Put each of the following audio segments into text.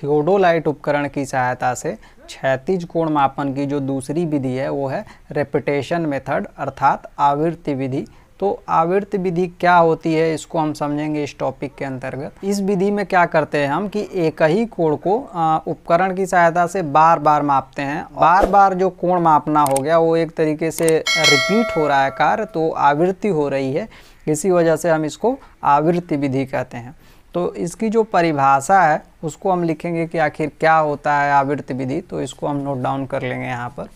theodolite उपकरण की सहायता से क्षैतिज कोण मापन की जो दूसरी विधि है वो है रेपिटेशन मेथड अर्थात आवृत्ति विधि तो आवृत्ति विधि क्या होती है इसको हम समझेंगे इस टॉपिक के अंतर्गत इस विधि में क्या करते हैं हम कि एक ही कोण को उपकरण की सहायता से बार बार मापते हैं बार बार जो कोण मापना हो गया वो एक तरीके से रिपीट हो रहा है कार्य तो आवृत्ति हो रही है इसी वजह से हम इसको आवृत्ति विधि कहते हैं तो इसकी जो परिभाषा है उसको हम लिखेंगे कि आखिर क्या होता है आवृत्ति विधि तो इसको हम नोट डाउन कर लेंगे यहाँ पर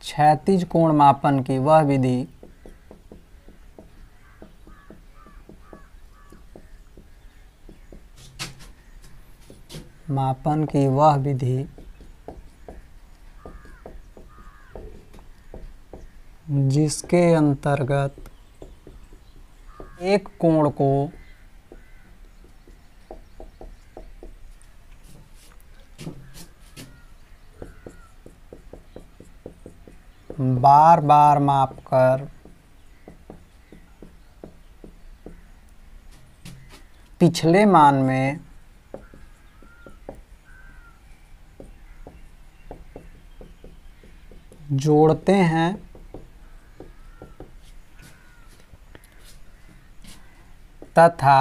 क्षैतिज कोण मापन की वह विधि मापन की वह विधि जिसके अंतर्गत एक कोण को बार बार मापकर पिछले मान में जोड़ते हैं तथा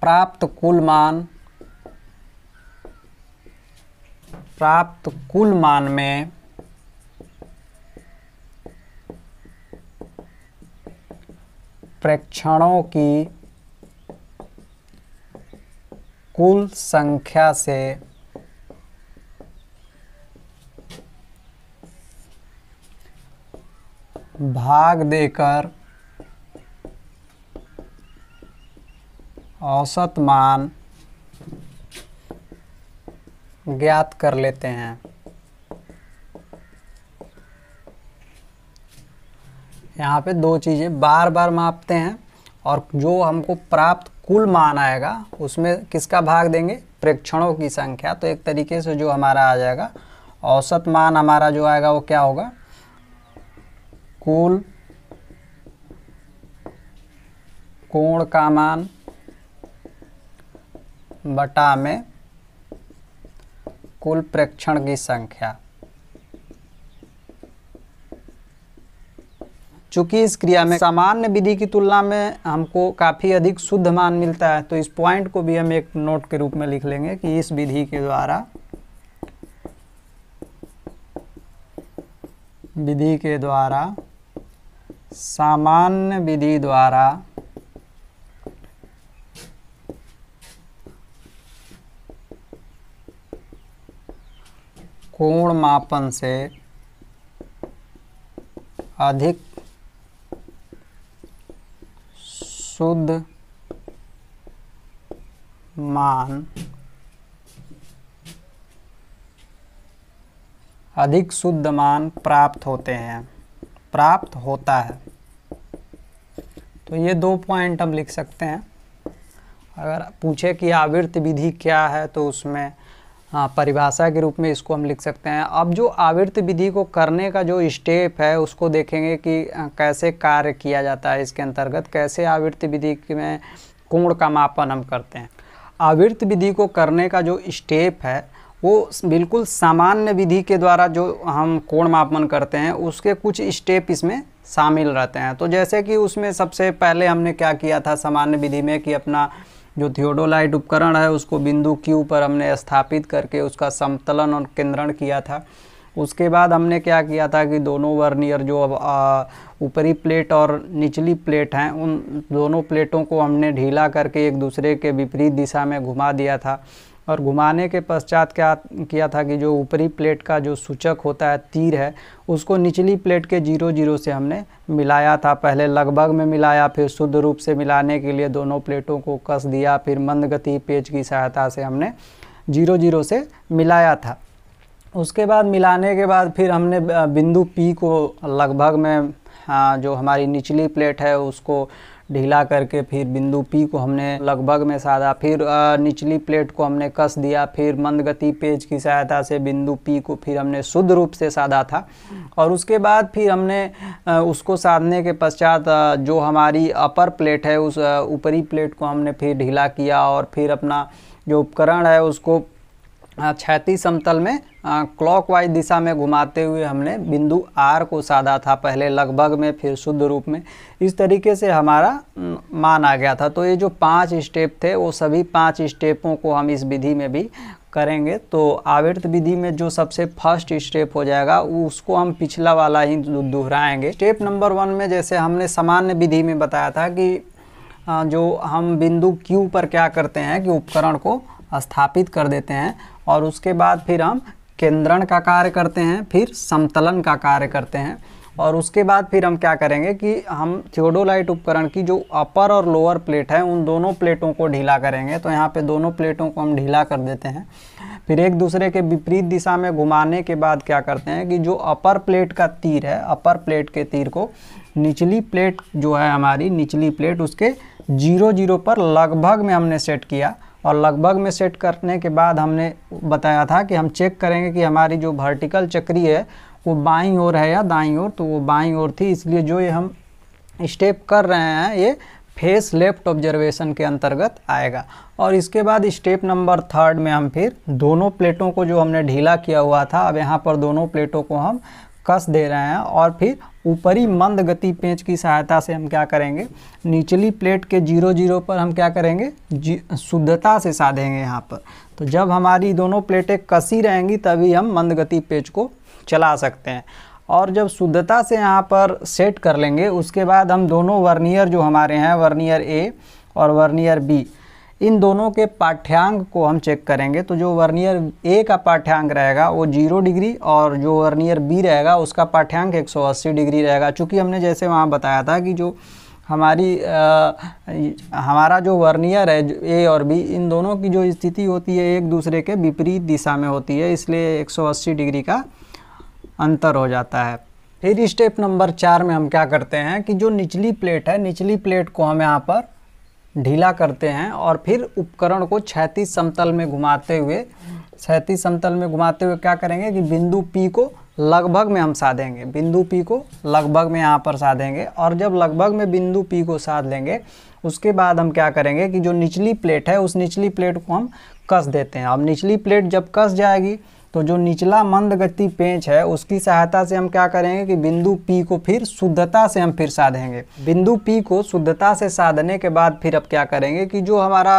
प्राप्त कुल मान प्राप्त कुल मान में प्रेक्षणों की कुल संख्या से भाग देकर औसत मान ज्ञात कर लेते हैं यहाँ पे दो चीज़ें बार बार मापते हैं और जो हमको प्राप्त कुल मान आएगा उसमें किसका भाग देंगे प्रेक्षणों की संख्या तो एक तरीके से जो हमारा आ जाएगा औसत मान हमारा जो आएगा वो क्या होगा कुल कोण का मान बटा में कुल प्रेक्षण की संख्या चूंकि इस क्रिया में सामान्य विधि की तुलना में हमको काफ़ी अधिक शुद्ध मान मिलता है तो इस पॉइंट को भी हम एक नोट के रूप में लिख लेंगे कि इस विधि के द्वारा विधि के द्वारा सामान्य विधि द्वारा पूर्ण मापन से अधिक शुद्ध मान अधिक शुद्ध मान प्राप्त होते हैं प्राप्त होता है तो ये दो पॉइंट हम लिख सकते हैं अगर पूछे कि आवृत्त विधि क्या है तो उसमें हाँ परिभाषा के रूप में इसको हम लिख सकते हैं अब जो आवृत्त विधि को करने का जो स्टेप है उसको देखेंगे कि कैसे कार्य किया जाता है इसके अंतर्गत कैसे आवृत्त विधि में कोण का मापन हम करते हैं आवृत्त विधि को करने का जो स्टेप है वो बिल्कुल सामान्य विधि के द्वारा जो हम कोण मापन करते हैं उसके कुछ स्टेप इसमें शामिल रहते हैं तो जैसे कि उसमें सबसे पहले हमने क्या किया था सामान्य विधि में कि अपना जो थियोडोलाइट उपकरण है उसको बिंदु क्यू पर हमने स्थापित करके उसका समतलन और केंद्रण किया था उसके बाद हमने क्या किया था कि दोनों वर्नियर जो अब ऊपरी प्लेट और निचली प्लेट हैं उन दोनों प्लेटों को हमने ढीला करके एक दूसरे के विपरीत दिशा में घुमा दिया था और घुमाने के पश्चात क्या किया था कि जो ऊपरी प्लेट का जो सूचक होता है तीर है उसको निचली प्लेट के जीरो जीरो से हमने मिलाया था पहले लगभग में मिलाया फिर शुद्ध रूप से मिलाने के लिए दोनों प्लेटों को कस दिया फिर मंद गति पेज की सहायता से हमने जीरो जीरो से मिलाया था उसके बाद मिलाने के बाद फिर हमने बिंदु पी को लगभग में हाँ, जो हमारी निचली प्लेट है उसको ढीला करके फिर बिंदु पी को हमने लगभग में साधा फिर निचली प्लेट को हमने कस दिया फिर मंद गति पेज की सहायता से बिंदु पी को फिर हमने शुद्ध रूप से साधा था और उसके बाद फिर हमने उसको साधने के पश्चात जो हमारी अपर प्लेट है उस ऊपरी प्लेट को हमने फिर ढीला किया और फिर अपना जो उपकरण है उसको क्षैती समतल में क्लॉकवाइज दिशा में घुमाते हुए हमने बिंदु आर को साधा था पहले लगभग में फिर शुद्ध रूप में इस तरीके से हमारा मान आ गया था तो ये जो पांच स्टेप थे वो सभी पांच स्टेपों को हम इस विधि में भी करेंगे तो आवृत्त विधि में जो सबसे फर्स्ट स्टेप हो जाएगा उसको हम पिछला वाला ही दोहराएंगे स्टेप नंबर वन में जैसे हमने सामान्य विधि में बताया था कि जो हम बिंदु क्यू पर क्या करते हैं कि उपकरण को स्थापित कर देते हैं और उसके बाद फिर हम केंद्रण का कार्य करते हैं फिर समतलन का कार्य करते हैं और उसके बाद फिर हम क्या करेंगे कि हम थियोडोलाइट उपकरण की जो अपर और लोअर प्लेट है उन दोनों प्लेटों को ढीला करेंगे तो यहाँ पे दोनों प्लेटों को हम ढीला कर देते हैं फिर एक दूसरे के विपरीत दिशा में घुमाने के बाद क्या करते हैं कि जो अपर प्लेट का तीर है अपर प्लेट के तीर को निचली प्लेट जो है हमारी निचली प्लेट उसके जीरो जीरो पर लगभग में हमने सेट किया और लगभग में सेट करने के बाद हमने बताया था कि हम चेक करेंगे कि हमारी जो वर्टिकल चक्री है वो बाई ओर है या दाई ओर तो वो बाई ओर थी इसलिए जो ये हम स्टेप कर रहे हैं ये फेस लेफ्ट ऑब्जर्वेशन के अंतर्गत आएगा और इसके बाद स्टेप नंबर थर्ड में हम फिर दोनों प्लेटों को जो हमने ढीला किया हुआ था अब यहाँ पर दोनों प्लेटों को हम कस दे रहे हैं और फिर ऊपरी मंद गति पेंच की सहायता से हम क्या करेंगे निचली प्लेट के जीरो जीरो पर हम क्या करेंगे शुद्धता से साधेंगे यहाँ पर तो जब हमारी दोनों प्लेटें कसी रहेंगी तभी हम मंद गति पेंच को चला सकते हैं और जब शुद्धता से यहाँ पर सेट कर लेंगे उसके बाद हम दोनों वर्नियर जो हमारे हैं वर्नियर ए और वर्नियर बी इन दोनों के पाठ्यांक को हम चेक करेंगे तो जो वर्नियर ए का पाठ्यांक रहेगा वो जीरो डिग्री और जो वर्नियर बी रहेगा उसका पाठ्यांक 180 डिग्री रहेगा चूँकि हमने जैसे वहाँ बताया था कि जो हमारी आ, हमारा जो वर्नियर है जो ए और बी इन दोनों की जो स्थिति होती है एक दूसरे के विपरीत दिशा में होती है इसलिए 180 डिग्री का अंतर हो जाता है फिर स्टेप नंबर चार में हम क्या करते हैं कि जो निचली प्लेट है निचली प्लेट को हम यहाँ पर ढीला करते हैं और फिर उपकरण को क्षैतिज समतल में घुमाते हुए क्षैतिज समतल में घुमाते हुए क्या करेंगे कि बिंदु पी को लगभग में हम साधेंगे बिंदु पी को लगभग में यहाँ पर साधेंगे और जब लगभग में बिंदु पी को साध लेंगे उसके बाद हम क्या करेंगे कि जो निचली प्लेट है उस निचली प्लेट को हम कस देते हैं अब निचली प्लेट जब कस जाएगी तो जो निचला मंद गति पेंच है उसकी सहायता से हम क्या करेंगे कि बिंदु पी को फिर शुद्धता से हम फिर साधेंगे बिंदु पी को शुद्धता से साधने के बाद फिर अब क्या करेंगे कि जो हमारा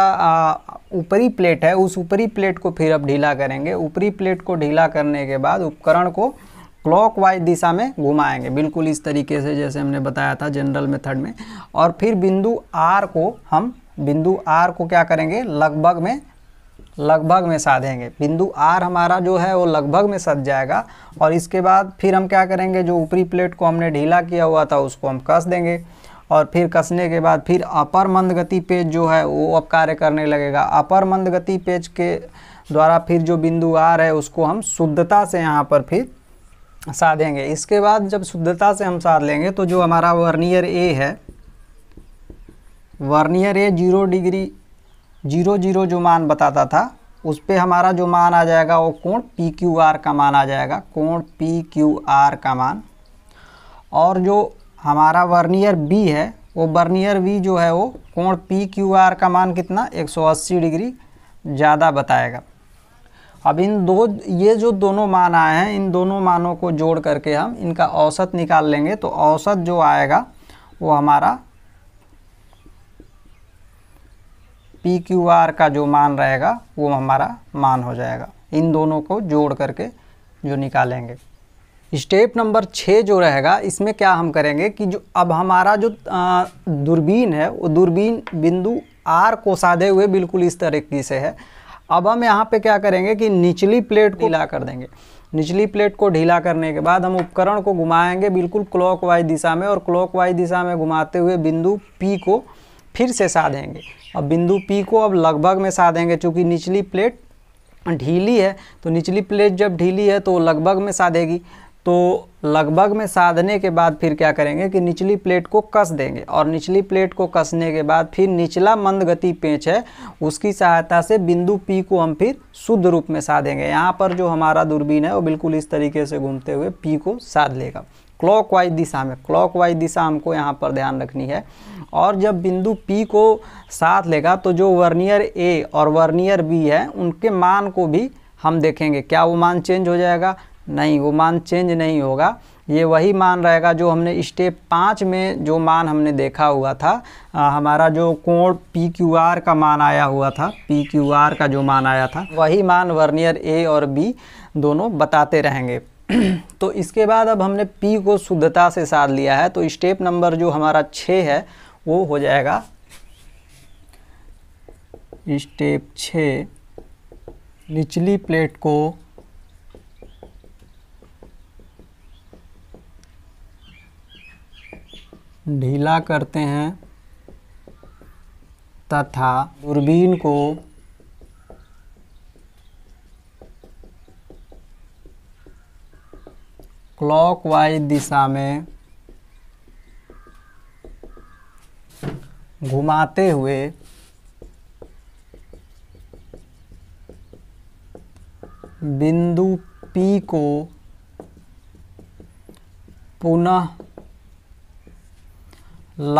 ऊपरी प्लेट है उस ऊपरी प्लेट को फिर अब ढीला करेंगे ऊपरी प्लेट को ढीला करने के बाद उपकरण को क्लॉक दिशा में घुमाएंगे बिल्कुल इस तरीके से जैसे हमने बताया था जनरल मेथड में और फिर बिंदु आर को हम बिंदु आर को क्या करेंगे लगभग में लगभग में साधेंगे बिंदु आर हमारा जो है वो लगभग में सज जाएगा और इसके बाद फिर हम क्या करेंगे जो ऊपरी प्लेट को हमने ढीला किया हुआ था उसको हम कस देंगे और फिर कसने के बाद फिर अपर मंद गति पेज जो है वो अब कार्य करने लगेगा अपर मंद गति पेज के द्वारा फिर जो बिंदु आर है उसको हम शुद्धता से यहाँ पर फिर साधेंगे इसके बाद जब शुद्धता से हम साध लेंगे तो जो हमारा वर्नियर ए है vernier A zero degree zero zero जो मान बताता था उस पर हमारा जो मान आ जाएगा वो कोण पी क्यू आर का मान आ जाएगा कोण पी क्यू आर का मान और जो हमारा वर्नियर बी है वो वर्नियर बी जो है वो कोण पी क्यू आर का मान कितना 180 डिग्री ज़्यादा बताएगा अब इन दो ये जो दोनों मान आए हैं इन दोनों मानों को जोड़ करके हम इनका औसत निकाल लेंगे तो औसत जो आएगा वो हमारा पी क्यू आर का जो मान रहेगा वो हमारा मान हो जाएगा इन दोनों को जोड़ करके जो निकालेंगे स्टेप नंबर छः जो रहेगा इसमें क्या हम करेंगे कि जो अब हमारा जो दूरबीन है वो दूरबीन बिंदु आर को साधे हुए बिल्कुल इस तरीके से है अब हम यहाँ पे क्या करेंगे कि निचली प्लेट को ढीला कर देंगे निचली प्लेट को ढीला करने के बाद हम उपकरण को घुमाएंगे बिल्कुल क्लॉकवाइज दिशा में और क्लॉकवाइज दिशा में घुमाते हुए बिंदु पी को फिर से साधेंगे अब बिंदु पी को अब लगभग में साधेंगे चूँकि निचली प्लेट ढीली है तो निचली प्लेट जब ढीली है तो लगभग में साधेगी तो लगभग में साधने के बाद फिर क्या करेंगे कि निचली प्लेट को कस देंगे और निचली प्लेट को कसने के बाद फिर निचला मंद गति पेंच है उसकी सहायता से बिंदु पी को हम फिर शुद्ध रूप में साधेंगे यहाँ पर जो हमारा दूरबीन है वो बिल्कुल इस तरीके से घूमते हुए पी को साध लेगा क्लॉकवाइज दिशा में क्लॉकवाइज दिशा हमको यहाँ पर ध्यान रखनी है और जब बिंदु P को साथ लेगा तो जो वर्नियर A और वर्नियर B है उनके मान को भी हम देखेंगे क्या वो मान चेंज हो जाएगा नहीं वो मान चेंज नहीं होगा ये वही मान रहेगा जो हमने स्टेप पाँच में जो मान हमने देखा हुआ था आ, हमारा जो कोण पी क्यू आर का मान आया हुआ था पी क्यू आर का जो मान आया था वही मान वर्नियर ए और बी दोनों बताते रहेंगे तो इसके बाद अब हमने पी को शुद्धता से साध लिया है तो स्टेप नंबर जो हमारा छ है वो हो जाएगा स्टेप छ निचली प्लेट को ढीला करते हैं तथा दूरबीन को क्लॉकवाइज दिशा में घुमाते हुए बिंदु P को पुनः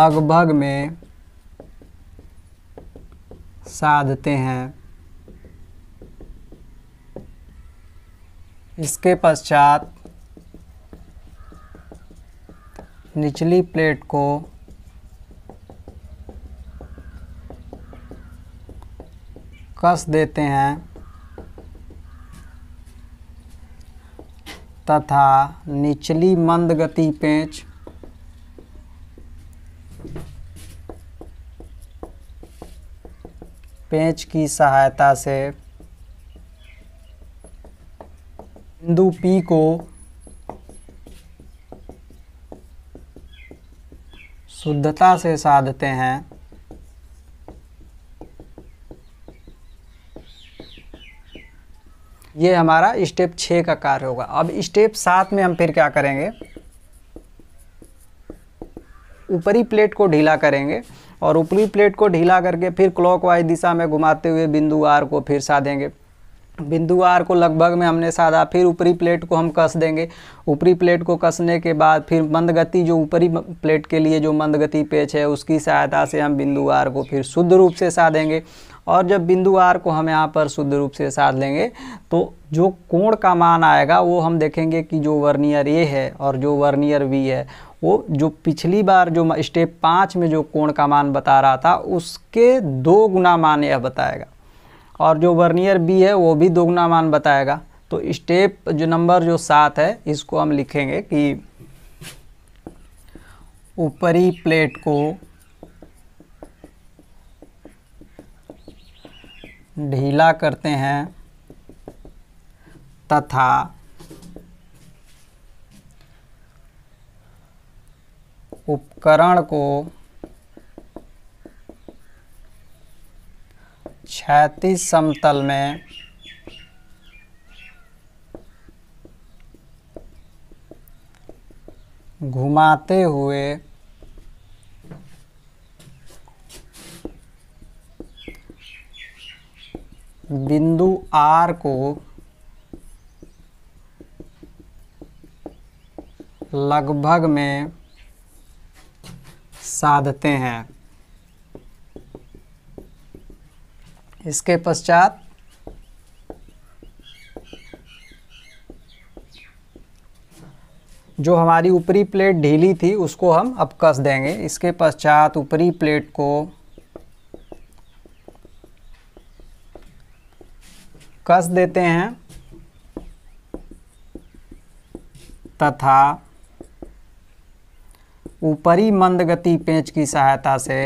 लगभग में साधते हैं इसके पश्चात निचली प्लेट को कस देते हैं तथा निचली मंद गति पेंच पेंच की सहायता से बिंदु पी को शुद्धता से साधते हैं ये हमारा स्टेप छः का कार्य होगा अब स्टेप सात में हम फिर क्या करेंगे ऊपरी प्लेट को ढीला करेंगे और ऊपरी प्लेट को ढीला करके फिर क्लॉकवाइज दिशा में घुमाते हुए बिंदु आर को फिर साधेंगे बिंदु आर को लगभग में हमने साधा फिर ऊपरी प्लेट को हम कस देंगे ऊपरी प्लेट को कसने के बाद फिर मंद गति जो ऊपरी प्लेट के लिए जो मंद गति पेच है उसकी सहायता से हम बिंदु आर को फिर शुद्ध रूप से साधेंगे और जब बिंदु आर को हम यहाँ पर शुद्ध रूप से साध लेंगे तो जो कोण का मान आएगा वो हम देखेंगे कि जो वर्नियर ए है और जो वर्नियर वी है वो जो पिछली बार जो स्टेप पाँच में जो कोण का मान बता रहा था उसके दो गुना मान यह बताएगा और जो वर्नियर बी है वो भी दोगुना मान बताएगा तो स्टेप जो नंबर जो सात है इसको हम लिखेंगे कि ऊपरी प्लेट को ढीला करते हैं तथा उपकरण को क्षैतिज समतल में घुमाते हुए बिंदु R को लगभग में साधते हैं इसके पश्चात जो हमारी ऊपरी प्लेट ढीली थी उसको हम अब कस देंगे इसके पश्चात ऊपरी प्लेट को कस देते हैं तथा ऊपरी मंद गति पेंच की सहायता से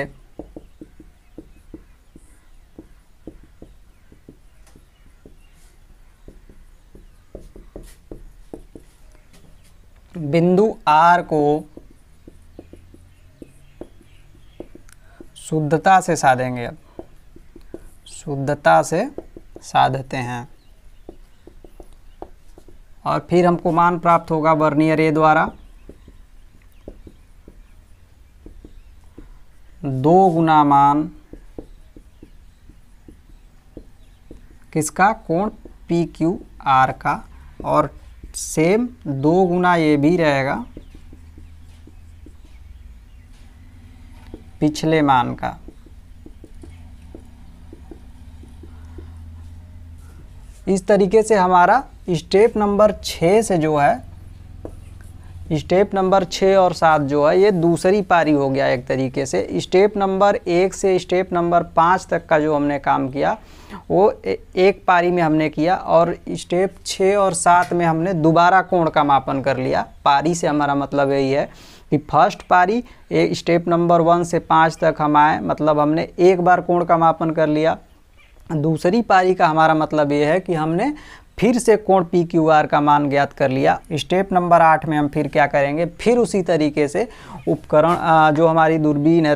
बिंदु आर को शुद्धता से साधेंगे अब शुद्धता से साधते हैं और फिर हमको मान प्राप्त होगा वर्नियर ए द्वारा दो गुना मान किसका कोण पी क्यू आर का और सेम दो गुना ये भी रहेगा पिछले मान का इस तरीके से हमारा स्टेप नंबर छः से जो है स्टेप नंबर छः और सात जो है ये दूसरी पारी हो गया एक तरीके से स्टेप नंबर एक से स्टेप नंबर पाँच तक का जो हमने काम किया वो एक पारी में हमने किया और स्टेप छः और सात में हमने दोबारा कोण का मापन कर लिया पारी से हमारा मतलब यही है कि फर्स्ट पारी ए, स्टेप नंबर वन से पाँच तक हम आए मतलब हमने एक बार कोण का मापन कर लिया दूसरी पारी का हमारा मतलब ये है कि हमने फिर से कोण पी क्यू आर का मान ज्ञात कर लिया स्टेप नंबर आठ में हम फिर क्या करेंगे फिर उसी तरीके से उपकरण जो हमारी दूरबीन है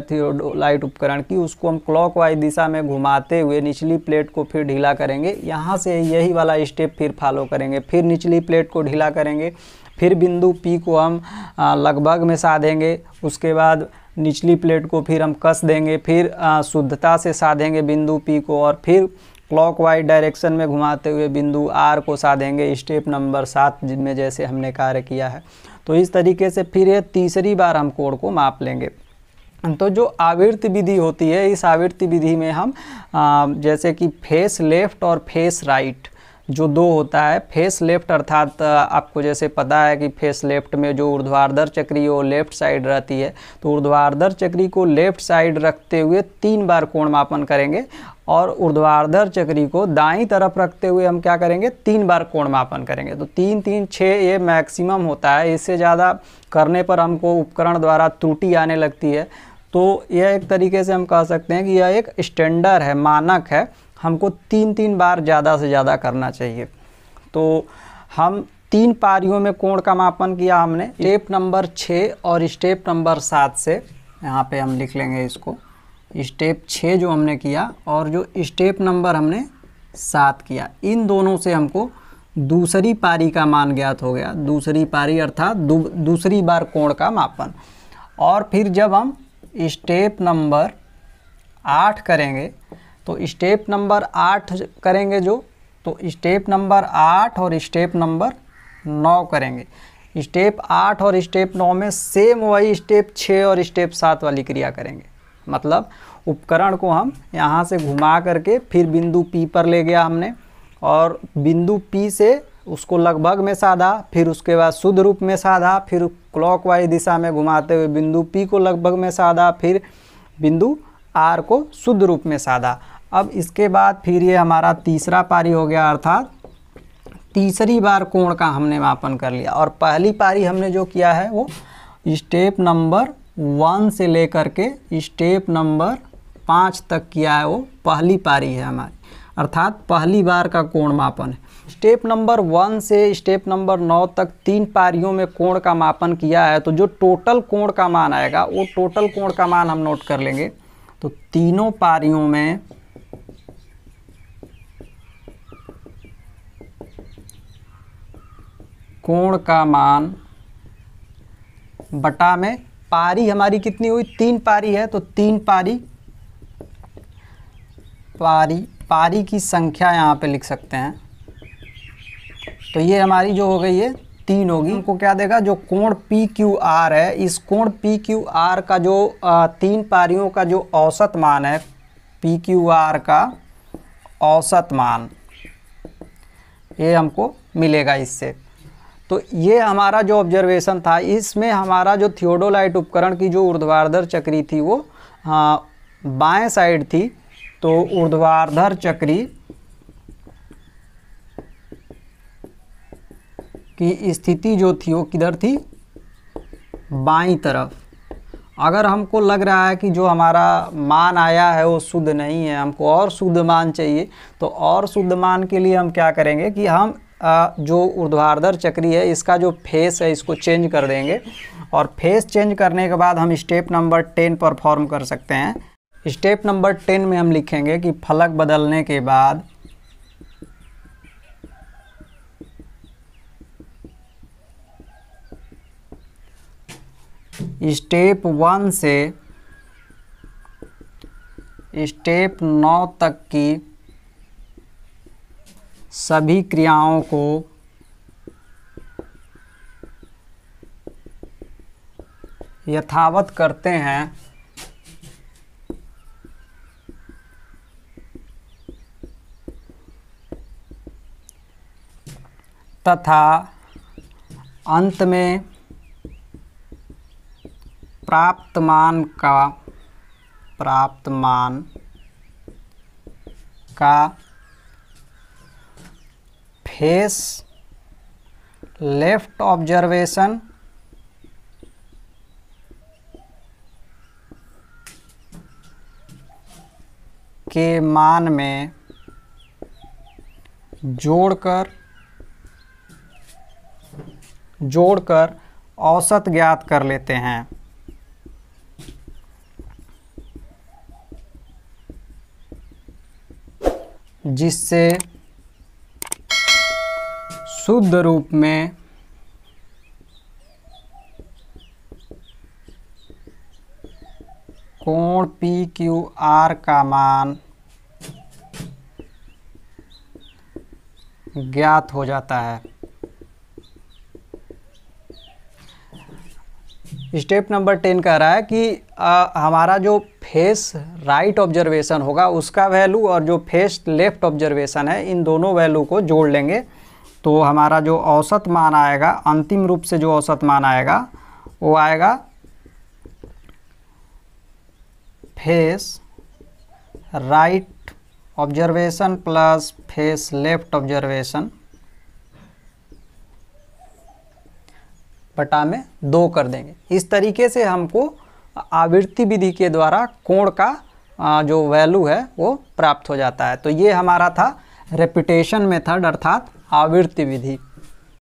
लाइट उपकरण की उसको हम क्लॉक वाइज दिशा में घुमाते हुए निचली प्लेट को फिर ढीला करेंगे यहाँ से यही वाला स्टेप फिर फॉलो करेंगे फिर निचली प्लेट को ढीला करेंगे फिर बिंदु पी को हम लगभग में साधेंगे उसके बाद निचली प्लेट को फिर हम कस देंगे फिर शुद्धता से साधेंगे बिंदु पी को और फिर क्लॉकवाइज डायरेक्शन में घुमाते हुए बिंदु आर को साधेंगे स्टेप नंबर सात जिनमें जैसे हमने कार्य किया है तो इस तरीके से फिर ये तीसरी बार हम कोण को माप लेंगे तो जो आवृत्ति विधि होती है इस आवृत्ति विधि में हम आ, जैसे कि फेस लेफ्ट और फेस राइट जो दो होता है फेस लेफ्ट अर्थात आपको जैसे पता है कि फेस लेफ्ट में जो ऊर्ध्वाधर चक्री वो लेफ्ट साइड रहती है तो ऊर्ध्वाधर चक्री को लेफ्ट साइड रखते हुए तीन बार कोण मापन करेंगे और ऊर्ध्वाधर चक्री को दाई तरफ रखते हुए हम क्या करेंगे तीन बार कोण मापन करेंगे तो तीन तीन छः ये मैक्सिमम होता है इससे ज़्यादा करने पर हमको उपकरण द्वारा त्रुटि आने लगती है तो यह एक तरीके से हम कह सकते हैं कि यह एक स्टैंडर्ड है मानक है हमको तीन तीन बार ज़्यादा से ज़्यादा करना चाहिए तो हम तीन पारियों में कोण का मापन किया हमने स्टेप नंबर छः और स्टेप नंबर सात से यहाँ पे हम लिख लेंगे इसको स्टेप छः जो हमने किया और जो स्टेप नंबर हमने सात किया इन दोनों से हमको दूसरी पारी का मान ज्ञात हो गया दूसरी पारी अर्थात दूसरी बार कोण का मापन और फिर जब हम स्टेप नंबर आठ करेंगे तो स्टेप नंबर आठ करेंगे जो तो स्टेप नंबर आठ और स्टेप नंबर नौ करेंगे स्टेप आठ और स्टेप नौ में सेम वही स्टेप छः और स्टेप सात वाली क्रिया करेंगे मतलब उपकरण को हम यहाँ से घुमा करके फिर बिंदु पी पर ले गया हमने और बिंदु पी से उसको लगभग में साधा फिर उसके बाद शुद्ध रूप में साधा फिर क्लॉकवाइज दिशा में घुमाते हुए बिंदु पी को लगभग में साधा फिर बिंदु आर को शुद्ध रूप में साधा अब इसके बाद फिर ये हमारा तीसरा पारी हो गया अर्थात तीसरी बार कोण का हमने मापन कर लिया और पहली पारी हमने जो किया है वो स्टेप नंबर वन से लेकर के स्टेप नंबर पाँच तक किया है वो पहली पारी है हमारी अर्थात पहली बार का कोण मापन है स्टेप नंबर वन से स्टेप नंबर नौ तक तीन पारियों में कोण का मापन किया है तो जो टोटल कोण का मान आएगा वो टोटल कोण का मान हम नोट कर लेंगे तो तीनों पारियों में कोण का मान बटा में पारी हमारी कितनी हुई तीन पारी है तो तीन पारी पारी पारी की संख्या यहाँ पे लिख सकते हैं तो ये हमारी जो हो गई है तीन होगी हमको क्या देगा जो कोण पी क्यू आर है इस कोण पी क्यू आर का जो तीन पारियों का जो औसत मान है पी क्यू आर का औसत मान ये हमको मिलेगा इससे तो ये हमारा जो ऑब्जर्वेशन था इसमें हमारा जो थियोडोलाइट उपकरण की जो ऊर्ध्वाधर चक्री थी वो हाँ, बाएं बाएँ साइड थी तो ऊर्ध्वाधर चक्री की स्थिति जो थी वो किधर थी बाई तरफ अगर हमको लग रहा है कि जो हमारा मान आया है वो शुद्ध नहीं है हमको और शुद्ध मान चाहिए तो और शुद्ध मान के लिए हम क्या करेंगे कि हम जो ऊर्ध्वाधर चक्री है इसका जो फेस है इसको चेंज कर देंगे और फेस चेंज करने के बाद हम स्टेप नंबर टेन परफॉर्म कर सकते हैं स्टेप नंबर टेन में हम लिखेंगे कि फलक बदलने के बाद स्टेप वन से स्टेप नौ तक की सभी क्रियाओं को यथावत करते हैं तथा अंत में प्राप्त मान का प्राप्त मान का फेस लेफ्ट ऑब्जर्वेशन के मान में जोड़कर जोड़कर औसत ज्ञात कर लेते हैं जिससे शुद्ध रूप में कोण पी क्यू आर का मान ज्ञात हो जाता है स्टेप नंबर टेन कह रहा है कि आ, हमारा जो फेस राइट ऑब्जर्वेशन होगा उसका वैल्यू और जो फेस लेफ्ट ऑब्जर्वेशन है इन दोनों वैल्यू को जोड़ लेंगे तो हमारा जो औसत मान आएगा अंतिम रूप से जो औसत मान आएगा वो आएगा face right observation plus face left observation बटा में दो कर देंगे इस तरीके से हमको आवृत्ति विधि के द्वारा कोण का जो वैल्यू है वो प्राप्त हो जाता है तो ये हमारा था रेपिटेशन मेथड अर्थात आवृत्ति विधि